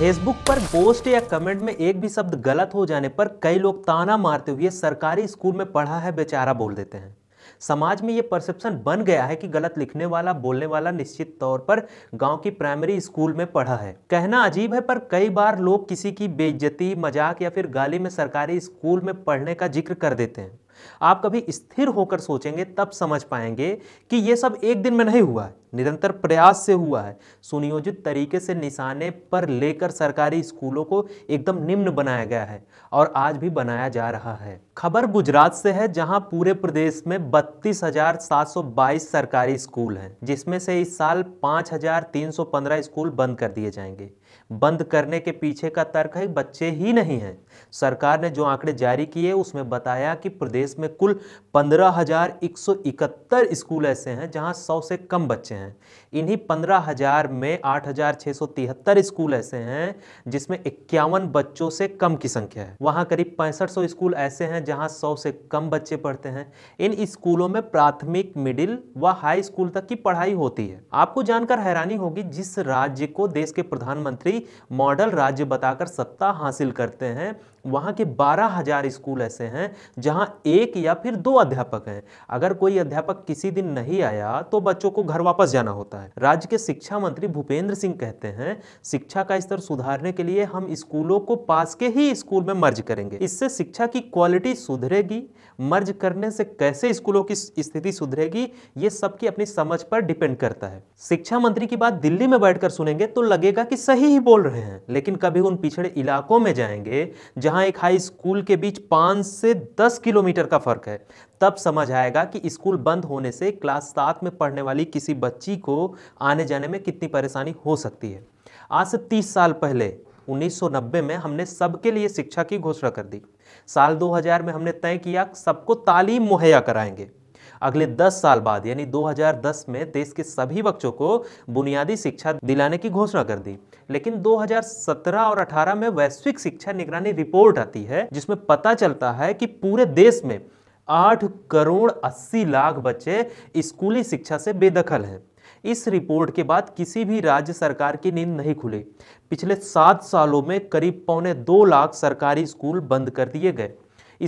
Facebook पर post या comment में एक भी शब्द गलत हो जाने पर कई लोग ताना मारते हुए सरकारी स्कूल में पढ़ा है बेचारा बोल देते हैं समाज में ये परसेप्शन बन गया है कि गलत लिखने वाला बोलने वाला निश्चित तौर पर गांव की प्राइमरी स्कूल में पढ़ा है कहना अजीब है पर कई बार लोग किसी की बेइज्जती मजाक या फिर गाली में सरकारी स्कूल में पढ़ने का जिक्र कर देते हैं आप कभी स्थिर होकर सोचेंगे तब समझ पाएंगे कि यह सब एक दिन में नहीं हुआ है निरंतर प्रयास से हुआ है सुनियोजित तरीके से निशाने पर लेकर सरकारी स्कूलों को एकदम निम्न बनाया गया है और आज भी बनाया जा रहा है खबर गुजरात से है जहां पूरे प्रदेश में बत्तीस सरकारी स्कूल हैं जिसमें से इस साल 5,315 स्कूल बंद कर दिए जाएंगे बंद करने के पीछे का तर्क है बच्चे ही नहीं हैं सरकार ने जो आंकड़े जारी किए उसमें बताया कि प्रदेश में कुल पंद्रह स्कूल ऐसे हैं जहाँ सौ से कम बच्चे हैं 嗯。इन्हीं पंद्रह हज़ार में आठ हज़ार छः सौ तिहत्तर स्कूल ऐसे हैं जिसमें इक्यावन बच्चों से कम की संख्या है वहाँ करीब पैंसठ सौ स्कूल ऐसे हैं जहाँ सौ से कम बच्चे पढ़ते हैं इन स्कूलों में प्राथमिक मिडिल व हाई स्कूल तक की पढ़ाई होती है आपको जानकर हैरानी होगी जिस राज्य को देश के प्रधानमंत्री मॉडल राज्य बताकर सत्ता हासिल करते हैं वहाँ के बारह हजार स्कूल ऐसे हैं जहाँ एक या फिर दो अध्यापक हैं अगर कोई अध्यापक किसी दिन नहीं आया तो बच्चों को घर वापस जाना होता है सकता है राज्य के शिक्षा मंत्री भूपेंद्र सिंह कहते हैं शिक्षा का स्तर सुधारने के लिए हम स्कूलों को पास के ही स्कूल में मर्ज करेंगे इससे शिक्षा की क्वालिटी सुधरेगी मर्ज करने से कैसे स्कूलों की स्थिति सुधरेगी ये सबकी अपनी समझ पर डिपेंड करता है शिक्षा मंत्री की बात दिल्ली में बैठकर सुनेंगे तो लगेगा कि सही ही बोल रहे हैं लेकिन कभी उन पिछड़े इलाकों में जाएंगे जहां एक हाई स्कूल के बीच पांच से दस किलोमीटर का फर्क है तब समझ आएगा कि स्कूल बंद होने से क्लास सात में पढ़ने वाली किसी बच्ची को आने जाने में कितनी परेशानी हो सकती है आज से तीस साल पहले 1990 में हमने सबके लिए शिक्षा की घोषणा कर दी साल 2000 में हमने तय किया सबको तालीम मुहैया कराएंगे अगले 10 साल बाद यानी 2010 में देश के सभी बच्चों को बुनियादी शिक्षा दिलाने की घोषणा कर दी लेकिन 2017 और 18 में वैश्विक शिक्षा निगरानी रिपोर्ट आती है जिसमें पता चलता है कि पूरे देश में आठ करोड़ अस्सी लाख बच्चे स्कूली शिक्षा से बेदखल हैं इस रिपोर्ट के बाद किसी भी राज्य सरकार की नींद नहीं खुली पिछले सात सालों में करीब पौने दो लाख सरकारी स्कूल बंद कर दिए गए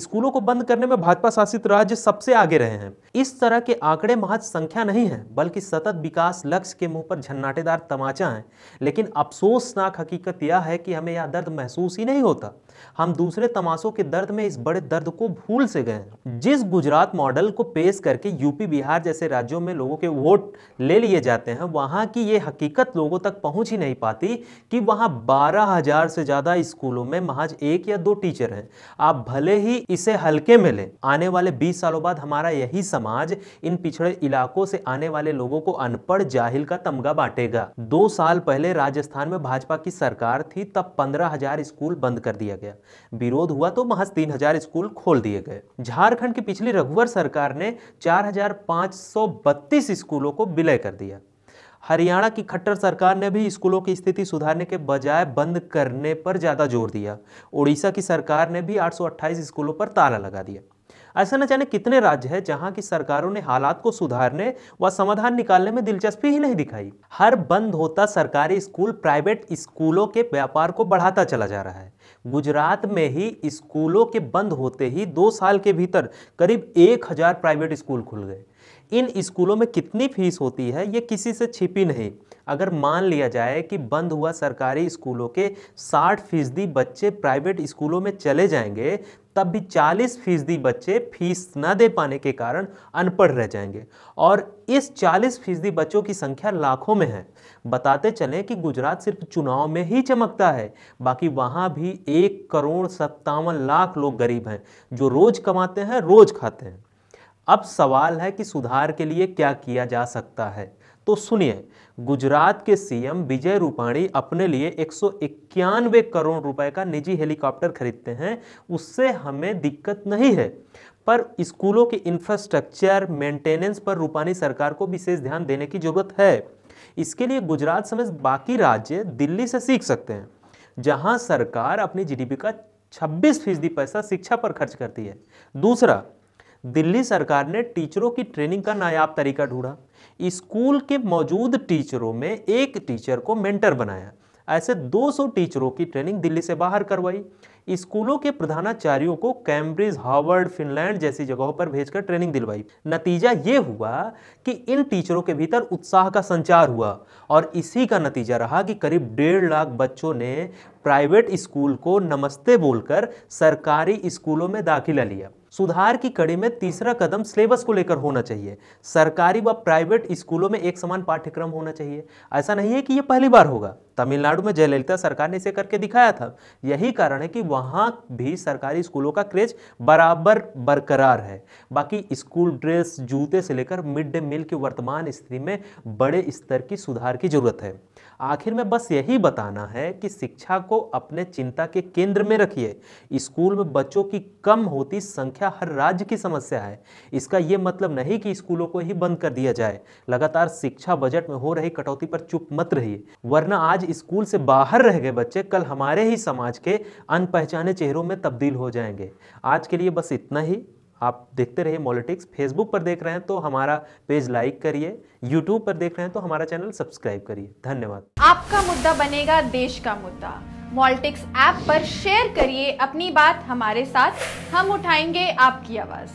स्कूलों को बंद करने में भाजपा शासित राज्य सबसे आगे रहे हैं इस तरह के आंकड़े महज संख्या नहीं है बल्कि सतत विकास लक्ष्य के मुंह पर झन्नाटेदार तमाचा है लेकिन अफसोसनाक हकीकत यह है कि हमें यह दर्द महसूस ही नहीं होता हम दूसरे तमाशों के दर्द में इस बड़े दर्द को भूल से गए जिस गुजरात मॉडल को पेश करके यूपी बिहार जैसे राज्यों में लोगों के वोट ले लिए जाते हैं वहां की ये हकीकत लोगों तक पहुंच ही नहीं पाती कि वहां बारह हजार से ज़्यादा स्कूलों में महज एक या दो टीचर हैं आप भले ही इसे हल्के में ले आने वाले 20 सालों बाद हमारा यही समाज इन पिछड़े इलाकों से आने वाले लोगों को अनपढ़ जाहिल का तमगा बांटेगा दो साल पहले राजस्थान में भाजपा की सरकार थी तब पंद्रह स्कूल बंद कर दिया गया विरोध हुआ तो महज तीन स्कूल खोल दिए गए झारखंड की पिछली रघुवर सरकार ने चार स्कूलों को विलय कर दिया हरियाणा की खट्टर सरकार ने भी स्कूलों की स्थिति सुधारने के बजाय बंद करने पर ज़्यादा जोर दिया उड़ीसा की सरकार ने भी आठ स्कूलों पर ताला लगा दिया ऐसा न जाने कितने राज्य हैं जहां की सरकारों ने हालात को सुधारने व समाधान निकालने में दिलचस्पी ही नहीं दिखाई हर बंद होता सरकारी स्कूल प्राइवेट स्कूलों के व्यापार को बढ़ाता चला जा रहा है गुजरात में ही स्कूलों के बंद होते ही दो साल के भीतर करीब एक हजार प्राइवेट स्कूल खुल गए इन स्कूलों में कितनी फीस होती है ये किसी से छिपी नहीं अगर मान लिया जाए कि बंद हुआ सरकारी स्कूलों के 60 फीसदी बच्चे प्राइवेट स्कूलों में चले जाएंगे तब भी 40 फीसदी बच्चे फीस न दे पाने के कारण अनपढ़ रह जाएंगे और इस 40 फीसदी बच्चों की संख्या लाखों में है बताते चलें कि गुजरात सिर्फ चुनाव में ही चमकता है बाकी वहाँ भी एक करोड़ सत्तावन लाख लोग गरीब हैं जो रोज़ कमाते हैं रोज़ खाते हैं अब सवाल है कि सुधार के लिए क्या किया जा सकता है तो सुनिए गुजरात के सीएम विजय रूपाणी अपने लिए एक करोड़ रुपए का निजी हेलीकॉप्टर खरीदते हैं उससे हमें दिक्कत नहीं है पर स्कूलों के इंफ्रास्ट्रक्चर मेंटेनेंस पर रूपाणी सरकार को विशेष ध्यान देने की जरूरत है इसके लिए गुजरात समेत बाकी राज्य दिल्ली से सीख सकते हैं जहां सरकार अपनी जीडीपी का 26 फीसदी पैसा शिक्षा पर खर्च करती है दूसरा दिल्ली सरकार ने टीचरों की ट्रेनिंग का नायाब तरीका ढूंढा स्कूल के मौजूद टीचरों में एक टीचर को मेंटर बनाया ऐसे 200 टीचरों की ट्रेनिंग दिल्ली से बाहर करवाई स्कूलों के प्रधानाचार्यों को कैम्ब्रिज हार्वर्ड फिनलैंड जैसी जगहों पर भेजकर ट्रेनिंग दिलवाई नतीजा ये हुआ कि इन टीचरों के भीतर उत्साह का संचार हुआ और इसी का नतीजा रहा कि करीब डेढ़ लाख बच्चों ने प्राइवेट स्कूल को नमस्ते बोलकर सरकारी स्कूलों में दाखिला लिया सुधार की कड़ी में तीसरा कदम सिलेबस को लेकर होना चाहिए सरकारी व प्राइवेट स्कूलों में एक समान पाठ्यक्रम होना चाहिए ऐसा नहीं है कि ये पहली बार होगा तमिलनाडु में जयललिता सरकार ने इसे करके दिखाया था यही कारण है कि वहाँ भी सरकारी स्कूलों का क्रेज बराबर बरकरार है बाकी स्कूल ड्रेस जूते से लेकर मिड डे मील की वर्तमान स्थिति में बड़े स्तर की सुधार की जरूरत है आखिर में बस यही बताना है कि शिक्षा को अपने चिंता के केंद्र में रखिए स्कूल में बच्चों की कम होती संख्या हर राज्य की समस्या है इसका ये मतलब नहीं कि स्कूलों को ही बंद कर दिया जाए लगातार शिक्षा बजट में हो रही कटौती पर चुप मत रहिए वरना आज स्कूल से बाहर रह गए बच्चे कल हमारे ही समाज के अनपहचाने चेहरों में तब्दील हो जाएंगे आज के लिए बस इतना ही आप देखते रहिए मॉलिटिक्स फेसबुक पर देख रहे हैं तो हमारा पेज लाइक करिए यूट्यूब पर देख रहे हैं तो हमारा चैनल सब्सक्राइब करिए धन्यवाद आपका मुद्दा बनेगा देश का मुद्दा मॉलिटिक्स ऐप पर शेयर करिए अपनी बात हमारे साथ हम उठाएंगे आपकी आवाज़